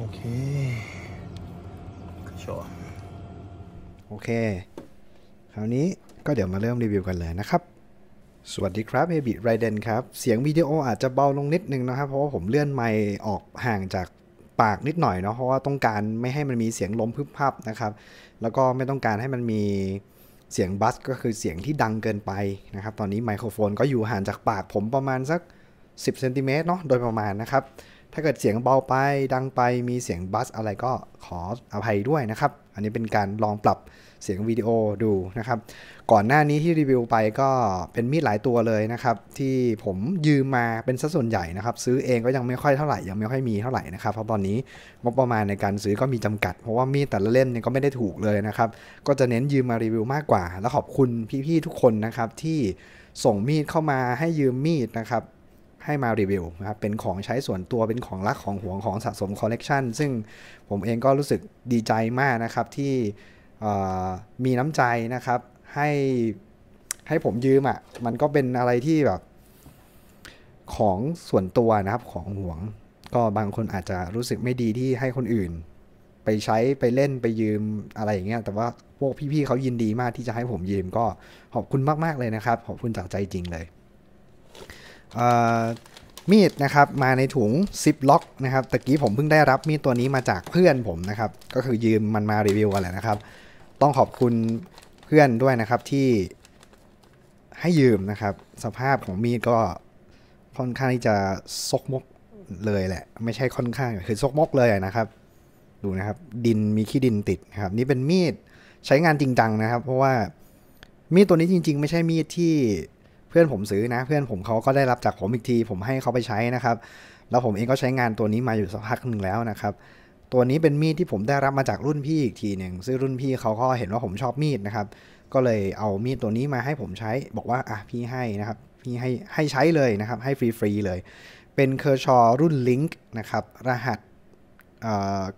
โอเคชัวโอเค คราวนี้ก็เดี๋ยวมาเริ่มรีวิวกันเลยนะครับ สวัสดีครับเฮบิไรเดนครับ เสียงวิดีโออาจจะเบาลงนิดนึงนะครับ เพราะว่าผมเลื่อนไมค์ออกห่างจากปากนิดหน่อยเนาะ เพราะว่าต้องการไม่ให้มันมีเสียงลมพึบพับนะครับ แล้วก็ไม่ต้องการให้มันมีเสียงบัสก็คือเสียงที่ดังเกินไปนะครับ ตอนนี้ไมโครโฟนก็อยู่ห่างจากปากผมประมาณสัก10เซนติเมตรเนาะ โดยประมาณนะครับถ้าเกิดเสียงเบาไป ดังไปมีเสียงบัสอะไรก็ขออภัยด้วยนะครับ อันนี้เป็นการลองปรับเสียงวิดีโอดูนะครับ ก่อนหน้านี้ที่รีวิวไปก็เป็นมีดหลายตัวเลยนะครับที่ผมยืมมาเป็นสัดส่วนใหญ่นะครับ ซื้อเองก็ยังไม่ค่อยเท่าไหร่ ยังไม่ค่อยมีเท่าไหร่นะครับเพราะตอนนี้งบประมาณในการซื้อก็มีจำกัด เพราะว่ามีดแต่ละเล่มเนี่ยก็ไม่ได้ถูกเลยนะครับ ก็จะเน้นยืมมารีวิวมากกว่า แล้วขอบคุณพี่ๆทุกคนนะครับที่ส่งมีดเข้ามาให้ยืมมีดนะครับให้มารีวิวนะครับ เป็นของใช้ส่วนตัว เป็นของรักของห่วงของสะสมคอลเลกชันซึ่งผมเองก็รู้สึกดีใจมากนะครับที่มีน้ำใจนะครับ ให้ให้ผมยืมอะ่ะ มันก็เป็นอะไรที่แบบ ของส่วนตัวนะครับของห่วง ก็บางคนอาจจะรู้สึกไม่ดีที่ให้คนอื่น ไปใช้ไปเล่นไปยืมอะไรอย่างเงี้ย แต่ว่าพวกพี่ๆเขายินดีมากที่จะให้ผมยืมก็ขอบคุณมากๆเลยนะครับขอบคุณจากใจจริงเลยมีดนะครับมาในถุงซิปล็อกนะครับตะกี้ผมเพิ่งได้รับมีดตัวนี้มาจากเพื่อนผมนะครับก็คือยืมมันมารีวิวกันแหละนะครับ ต้องขอบคุณเพื่อนด้วยนะครับที่ให้ยืมนะครับสภาพของมีดก็ค่อนข้างที่จะซกมกเลยแหละไม่ใช่ค่อนข้างคือซกมกเลยนะครับดูนะครับดินมีขี้ดินติดครับนี่เป็นมีดใช้งานจริงจังนะครับ เพราะว่ามีดตัวนี้จริง ๆ ไม่ใช่มีดที่เพื่อนผมซื้อนะเพื่อนผมเขาก็ได้รับจากผมอีกที ผมให้เขาไปใช้นะครับ แล้วผมเองก็ใช้งานตัวนี้มาอยู่สักพักหนึ่งแล้วนะครับตัวนี้เป็นมีดที่ผมได้รับมาจากรุ่นพี่อีกทีหนึ่งซึ่งรุ่นพี่เขาก็เห็นว่าผมชอบมีดนะครับก็เลยเอามีดตัวนี้มาให้ผมใช้บอกว่าอ่ะพี่ให้นะครับ พี่ให้ให้ใช้เลยนะครับ ให้ฟรีๆเลย เป็นเคอร์ชอรุ่นลิงก์นะครับรหัส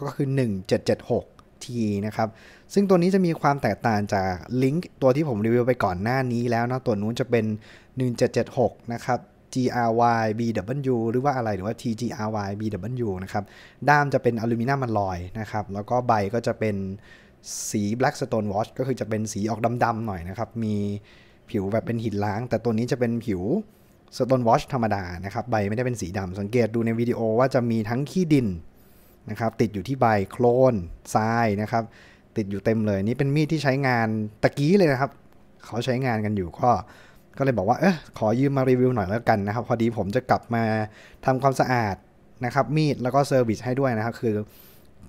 ก็คือ 1776 t นะครับซึ่งตัวนี้จะมีความแตกต่างจากลิงก์ตัวที่ผมรีวิวไปก่อนหน้านี้แล้วนะตัวนู้นจะเป็น 1776 นะครับ GRYBW หรือว่าอะไรหรือว่า TGRYBW นะครับ ด้ามจะเป็นอลูมิเนียมอลอยนะครับ แล้วก็ใบก็จะเป็นสี Blackstone Watch ก็คือจะเป็นสีออกดำๆหน่อยนะครับ มีผิวแบบเป็นหินล้าง แต่ตัวนี้จะเป็นผิวสโตนวอชธรรมดานะครับใบไม่ได้เป็นสีดำสังเกตดูในวิดีโอว่าจะมีทั้งขี้ดินนะครับติดอยู่ที่ใบโคลนทรายนะครับติดอยู่เต็มเลยนี่เป็นมีดที่ใช้งานตะกี้เลยนะครับ เขาใช้งานกันอยู่ก็ก็เลยบอกว่าเออขอยืมมารีวิวหน่อยแล้วกันนะครับ พอดีผมจะกลับมาทำความสะอาดนะครับ มีดแล้วก็เซอร์วิสให้ด้วยนะครับ คือ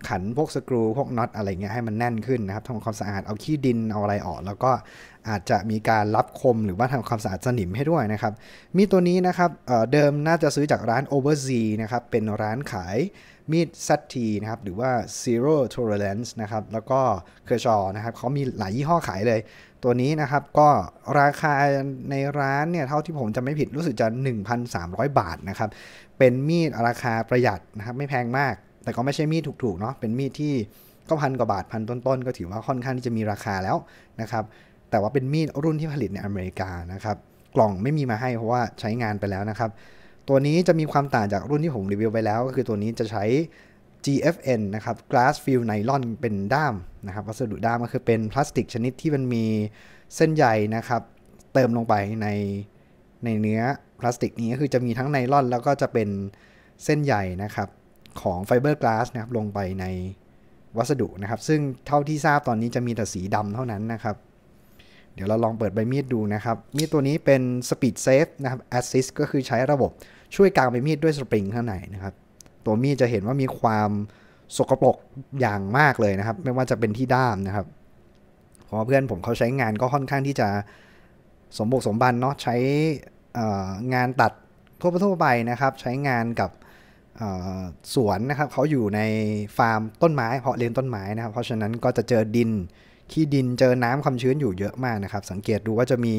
ขันพวกสกรูพวกน็อตอะไรเงี้ยให้มันแน่นขึ้นนะครับทำความสะอาดเอาขี้ดิน เอาอะไรออกแล้วก็อาจจะมีการรับคมหรือว่าทำความสะอาดสนิมให้ด้วยนะครับ มีตัวนี้นะครับเเดิมน่าจะซื้อจากร้าน Over Z นะครับ เป็นร้านขายมีดซัตทีนะครับ หรือว่า Zero Tolerance นะครับ แล้วก็เคอร์ชอนะครับ เขามีหลายยี่ห้อขายเลย ตัวนี้นะครับ ก็ราคาในร้านเนี่ยเท่าที่ผมจะไม่ผิดรู้สึกจะ 1,300 บาทนะครับ เป็นมีดราคาประหยัดนะครับ ไม่แพงมาก แต่ก็ไม่ใช่มีดถูกๆ เนาะ เป็นมีดที่ก็พันกว่าบาทพันต้นๆ ก็ถือว่าค่อนข้างที่จะมีราคาแล้วนะครับแต่ว่าเป็นมีดรุ่นที่ผลิตในอเมริกานะครับกล่องไม่มีมาให้เพราะว่าใช้งานไปแล้วนะครับ ตัวนี้จะมีความต่างจากรุ่นที่ผมรีวิวไปแล้วก็คือตัวนี้จะใช้ GFN นะครับ glass fill nylon เป็นด้ามนะครับวัสดุด้ามก็คือเป็นพลาสติกชนิดที่มันมีเส้นใยนะครับ เติมลงไปในในเนื้อพลาสติกนี้ก็คือจะมีทั้งไนลอนแล้วก็จะเป็นเส้นใยนะครับของไฟเบอร์กลาสนะครับลงไปในวัสดุนะครับซึ่งเท่าที่ทราบตอนนี้จะมีแต่สีดำเท่านั้นนะครับดี๋ยวเราลองเปิดใบมีดดูนะครับ มีดตัวนี้เป็น Speed Safe นะครับ Assist ก็คือใช้ระบบช่วยกางใบมีดด้วยสปริงข้างในนะครับ ตัวมีดจะเห็นว่ามีความ สกปรกอย่างมากเลยนะครับ ไม่ว่าจะเป็นที่ด้ามนะครับ เพราะเพื่อนผมเขาใช้งานก็ค่อนข้างที่จะสมบุกสมบันเนาะ ใช้งานตัดทั่วทั่วไปนะครับ ใช้งานกับสวนนะครับ เขาอยู่ในฟาร์มต้นไม้เพาะเลี้ยงต้นไม้นะครับ เพราะฉะนั้นก็จะเจอดินขี้ดินเจอน้ำความชื้นอยู่เยอะมากนะครับ สังเกตดูว่าจะมี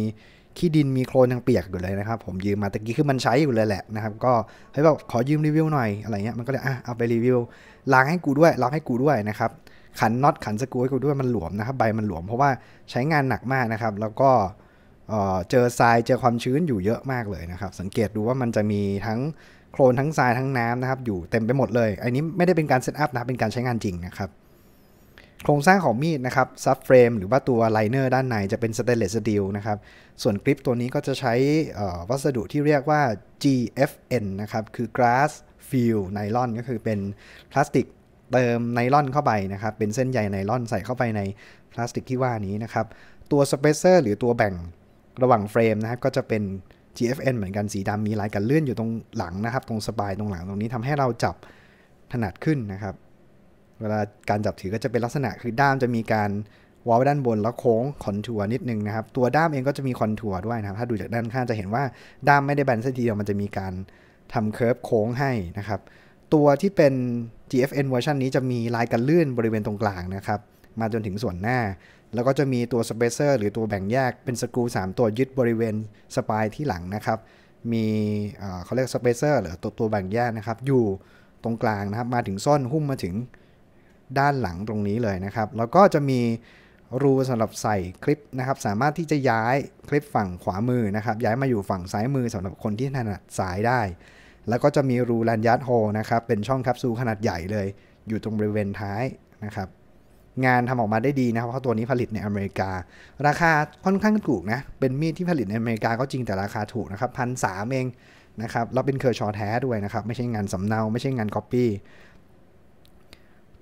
ขี้ดินมีโคลนทางเปียกอยู่เลยนะครับ ผมยืมมาตะกี้คือมันใช้อยู่เลยแหละนะครับก็ให้บแบบขอยืมรีวิวหน่อยอะไรเงี้ยมันก็เลยอ่ะเอาไปรีวิวล้างให้กูด้วยล้างให้กูด้วยนะครับ ขันน็อตขันสกูให้กูด้วยมันหลวมนะครับใบมันหลวมเพราะว่าใช้งานหนักมากนะครับ แล้วก็เจอทรายเจอความชื้นอยู่เยอะมากเลยนะครับสังเกตดูว่ามันจะมีทั้งโคลนทั้งทรายทั้งน้ำนะครับ อยู่เต็มไปหมดเลยอันนี้ไม่ได้เป็นการเซตอัพนะเป็นการใช้งานจริงนะครับโครงสร้างของมีด นะครับซับเฟรมหรือว่าตัวไลเนอร์ด้านใน จะเป็นสเตนเลสสตีลนะครับ ส่วนกริปตัวนี้ก็จะใช้วัสดุที่เรียกว่า GFN นะครับ คือ glass fill nylon ก็คือเป็นพลาสติกเติมไนล่อนเข้าไปนะครับ เป็นเส้นใยไนล่อนใส่เข้าไปในพลาสติกที่ว่านี้นะครับ ตัวสเปเซอร์หรือตัวแบ่งระหว่างเฟรมนะครับก็จะเป็น GFN เหมือนกันสีดำมีลายกันเลื่อนอยู่ตรงหลังนะครับ ตรงสปายตรงหลังตรงนี้ทำให้เราจับถนัดขึ้นนะครับเวลาการจับถือก็จะเป็นลักษณะคือด้ามจะมีการวอลด้านบนแล้วโค้งคอนทัวร์นิดนึงนะครับตัวด้ามเองก็จะมีคอนทัวร์ด้วยนะครับ ถ้าดูจากด้านข้างจะเห็นว่าด้ามไม่ได้แบนสักทีเดียว มันจะมีการทำเคิร์ฟโค้งให้นะครับ ตัวที่เป็น GFN เวอร์ชันนี้จะมีลายกันลื่นบริเวณตรงกลางนะครับมาจนถึงส่วนหน้า แล้วก็จะมีตัวสเปเซอร์หรือตัวแบ่งแยกเป็นสกรู3 ตัวยึดบริเวณสปายที่หลังนะครับ มีเขาเรียกสเปเซอร์หรือตัวตัวแบ่งแยกนะครับอยู่ตรงกลางนะครับมาถึงซ่อนหุ้มมาถึงด้านหลังตรงนี้เลยนะครับ แล้วก็จะมีรูสำหรับใส่คลิปนะครับ สามารถที่จะย้ายคลิปฝั่งขวามือนะครับ ย้ายมาอยู่ฝั่งซ้ายมือสำหรับคนที่ถนัดซ้ายได้ แล้วก็จะมีรูแลนยัดโฮนะครับ เป็นช่องแคปซูลขนาดใหญ่เลย อยู่ตรงบริเวณท้ายนะครับ งานทำออกมาได้ดีนะครับเพราะตัวนี้ผลิตในอเมริกา ราคาค่อนข้างถูกนะ เป็นมีดที่ผลิตในอเมริกาก็จริงแต่ราคาถูกนะครับพันสามเองนะครับ แล้วเป็นเคอร์ชอแท้ด้วยนะครับ ไม่ใช่งานสำเนา ไม่ใช่งานก๊อปปี้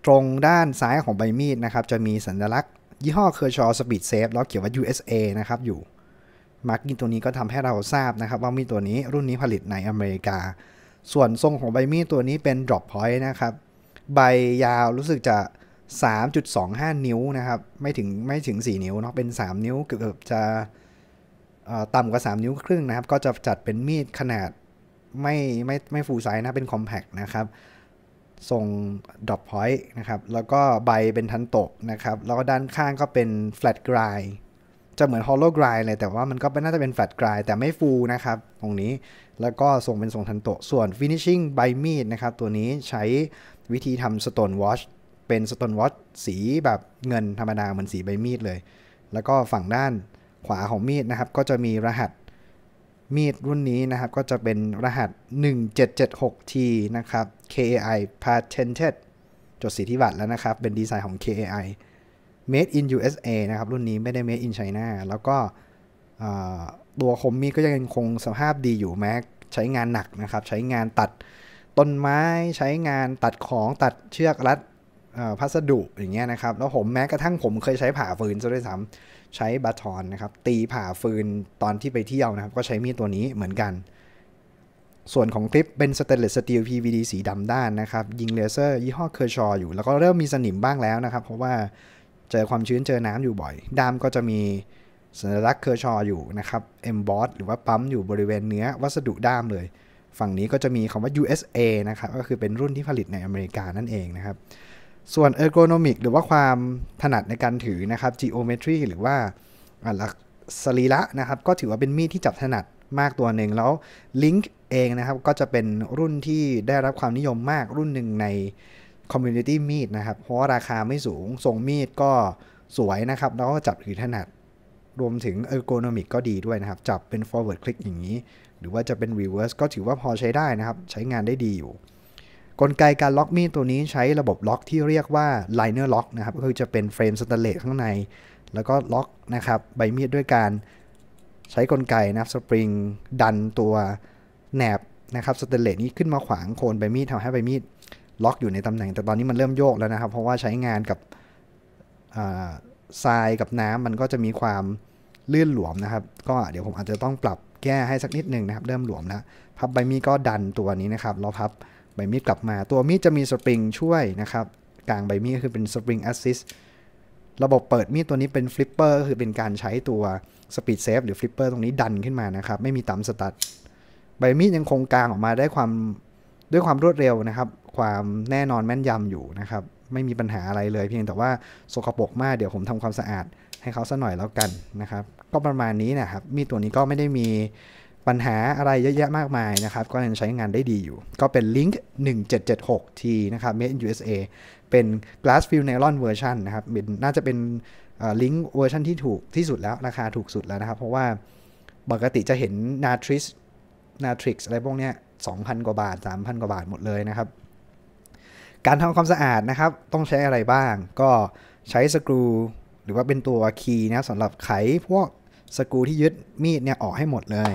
ตรงด้านซ้ายของใบมีดนะครับ จะมีสัญลักษณ์ ยี่ห้อเคอร์ชอสปีดเซฟแล้วเขียนว่า USA นะครับ อยู่ มาร์กิ้งตัวนี้ก็ทำให้เราทราบนะครับ ว่ามีตัวนี้รุ่นนี้ผลิตในอเมริกา ส่วนทรงของใบมีดตัวนี้เป็น drop point นะครับ ใบยาวรู้สึกจะ 3.25 นิ้วนะครับ ไม่ถึงไม่ถึง 4 นิ้วเนาะเป็น 3 นิ้วเกือบจะต่ำกว่า 3 นิ้วครึ่งนะครับก็จะจัดเป็นมีดขนาดไม่ไม่ไม่ฟูไซส์นะเป็นคอมแพกนะครับทรงดรอปพอยต์นะครับ แล้วก็ใบเป็นทันโตกนะครับ แล้วก็ด้านข้างก็เป็นแฟลตกรายจะเหมือนฮอลโลกรายเลย แต่ว่ามันก็ไม่น่าจะเป็นแฟลตกรายแต่ไม่ฟูนะครับ ตรงนี้ แล้วก็ทรงเป็นทรงทันโตะส่วนฟินิชชิ่งใบมีดนะครับ ตัวนี้ใช้วิธีทำสโตนวอช เป็นสโตนวอชสีแบบเงินธรรมดาเหมือนสีใบมีดเลย แล้วก็ฝั่งด้านขวาของมีดนะครับ ก็จะมีรหัสมีดรุ่นนี้นะครับ ก็จะเป็นรหัส 1776T นะครับ KAI patented จดสิทธิบัตรแล้วนะครับ เป็นดีไซน์ของ KAI made in USA นะครับ รุ่นนี้ไม่ได้ made in China แล้วก็ตัวคมมีดก็ยังคงสภาพดีอยู่แม้ใช้งานหนักนะครับ ใช้งานตัดต้นไม้ใช้งานตัดของตัดเชือกรัดพัสดุ อย่างเงี้ยนะครับ แล้วผมแม้กระทั่งผมเคยใช้ผ่าฟืนซะด้วยซ้ำใช้บาทอนนะครับตีผ่าฟืนตอนที่ไปเที่ยวนะครับ ก็ใช้มีดตัวนี้เหมือนกัน ส่วนของคลิปเป็นสเตนเลสสตีล PVD สีดำด้านนะครับ ยิงเลเซอร์ยี่ห้อเคอร์ชอ อยู่แล้วก็เริ่มมีสนิมบ้างแล้วนะครับ เพราะว่าเจอความชื้นเจอน้ำอยู่บ่อย ด้ามก็จะมีสัญลักษณ์เคอร์ชออยู่นะครับเอมบอสหรือว่าปั๊มอยู่บริเวณเนื้อวัสดุด้ามเลย ฝั่งนี้ก็จะมีคำว่า USA นะครับก็คือเป็นรุ่นที่ผลิตในอเมริกานั่นเองนะครับส่วน ergonomic หรือว่าความถนัดในการถือนะครับ geometry หรือว่าหลักสรีระนะครับ ก็ถือว่าเป็นมีดที่จับถนัดมากตัวหนึ่งแล้ว Link เองนะครับก็จะเป็นรุ่นที่ได้รับความนิยมมากรุ่นหนึ่งใน Community มีดนะครับ เพราะราคาไม่สูงทรงมีดก็สวยนะครับ แล้วก็จับถือถนัดรวมถึง ergonomic ก็ดีด้วยนะครับ จับเป็น forward click อย่างนี้ หรือว่าจะเป็น reverse ก็ถือว่าพอใช้ได้นะครับใช้งานได้ดีอยู่กลไกการล็อกมีดตัวนี้ใช้ระบบล็อกที่เรียกว่า liner lock นะครับก็คือจะเป็นเฟรมสแตนเลสข้างใน แล้วก็ล็อกนะครับใบมีดด้วยการใช้กลไกนะสปริงดันตัวแหนบนะครับสเตนเลสนี้ขึ้นมาขวางโคนใบมีดทำให้ใบมีดล็อกอยู่ในตำแหน่ง แต่ตอนนี้มันเริ่มโยกแล้วนะครับ เพราะว่าใช้งานกับทรายกับน้ำมันก็จะมีความลื่นหลวมนะครับ ก็เดี๋ยวผมอาจจะต้องปรับแก้ให้สักนิดหนึ่งนะครับ เริ่มหลวมแล้วพับใบมีดก็ดันตัวนี้นะครับแล้วพับใบมีดกลับมาตัวมีดจะมีสปริงช่วยนะครับ กลางใบมีดคือเป็นสปริงแอสซิสระบบเปิดมีดตัวนี้เป็นฟลิปเปอร์ก็คือเป็นการใช้ตัวสปีดเซฟหรือฟลิปเปอร์ตรงนี้ดันขึ้นมานะครับ ไม่มีต่มสตัดใบมีดยังคงกลางออกมาได้ความ ด้วยความรวดเร็วนะครับ ความแน่นอนแม่นยำอยู่นะครับ ไม่มีปัญหาอะไรเลยเพียงแต่ว่า สกปรกมากเดี๋ยวผมทำความสะอาดให้เขาสักหน่อยแล้วกันนะครับก็ประมาณนี้นะครับมีดตัวนี้ก็ไม่ได้มีปัญหาอะไรเยอะแยะมากมายนะครับ ก็ยังใช้งานได้ดีอยู่ ก็เป็นลิงก์ 1776T นะครับ Made in USA เป็น Glass Fill Nylon Version นะครับนน่าจะเป็นลิงก์เวอร์ชันที่ถูกที่สุดแล้ว ราคาถูกสุดแล้วนะครับ เพราะว่าปกติจะเห็น Natrix Natrix อะไรพวกเนี้ย2,000กว่าบาท 3,000กว่าบาทหมดเลยนะครับ การทำความสะอาดนะครับ ต้องใช้อะไรบ้าง ก็ใช้สกรู หรือว่าเป็นตัวคีย์นะสำหรับไขพวกสกรูที่ยึดมีดเนี่ยออกให้หมดเลย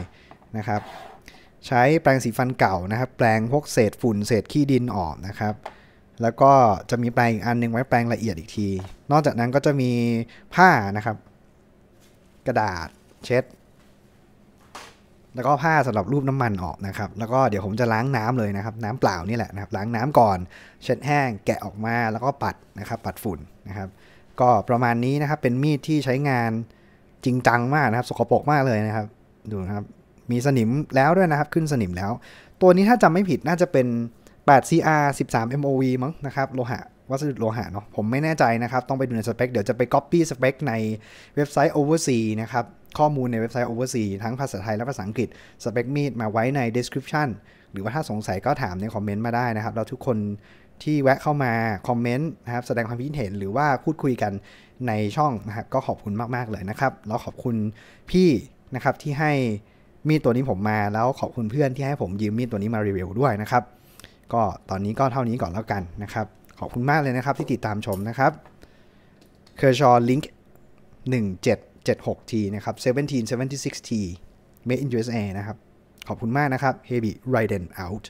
นะครับใช้แปรงสีฟันเก่านะครับ แปรงพวกเศษฝุ่นเศษขี้ดินออกนะครับ แล้วก็จะมีแปรงอีกอันนึงไว้แปรงละเอียดอีกที นอกจากนั้นก็จะมีผ้านะครับ กระดาษเช็ดแล้วก็ผ้าสำหรับรูปน้ำมันออกนะครับแล้วก็เดี๋ยวผมจะล้างน้ำเลยนะครับ น้ำเปล่านี่แหละนะครับล้างน้ำก่อน เช็ดแห้งแกะออกมา แล้วก็ปัดนะครับ ปัดฝุ่นนะครับ ก็ประมาณนี้นะครับเป็นมีดที่ใช้งานจริงจังมากนะครับสกปรกมากเลยนะครับดูนะครับมีสนิมแล้วด้วยนะครับ ขึ้นสนิมแล้ว ตัวนี้ถ้าจำไม่ผิดน่าจะเป็น 8CR 13 MOV มั้งนะครับโลหะวัสดุโลหะเนาะผมไม่แน่ใจนะครับ ต้องไปดูในสเปค เดี๋ยวจะไป Copy สเปค ในเว็บไซต์ Oversea นะครับ ข้อมูลในเว็บไซต์ Oversea ทั้งภาษาไทยและภาษาอังกฤษ สเปคมีด มาไว้ใน description หรือว่าถ้าสงสัยก็ถามในคอมเมนต์มาได้นะครับเราทุกคนที่แวะเข้ามาคอมเมนต์นะครับแสดงความคิดเห็น หรือว่าพูดคุยกันในช่องนะครับก็ขอบคุณมากๆเลยนะครับแล้วขอบคุณพี่นะครับที่ให้มีดตัวนี้ผมมาแล้วขอบคุณเพื่อนที่ให้ผมยืมมีดตัวนี้มารีวิวด้วยนะครับ ก็ตอนนี้ก็เท่านี้ก่อนแล้วกันนะครับ ขอบคุณมากเลยนะครับที่ติดตามชมนะครับเคอร์ชอลิงก์หนึ่งเเจจ็็ดดหกทีนะครับ1776 T made in USA นะครับขอบคุณมากนะครับ Heavy r เ i d e n out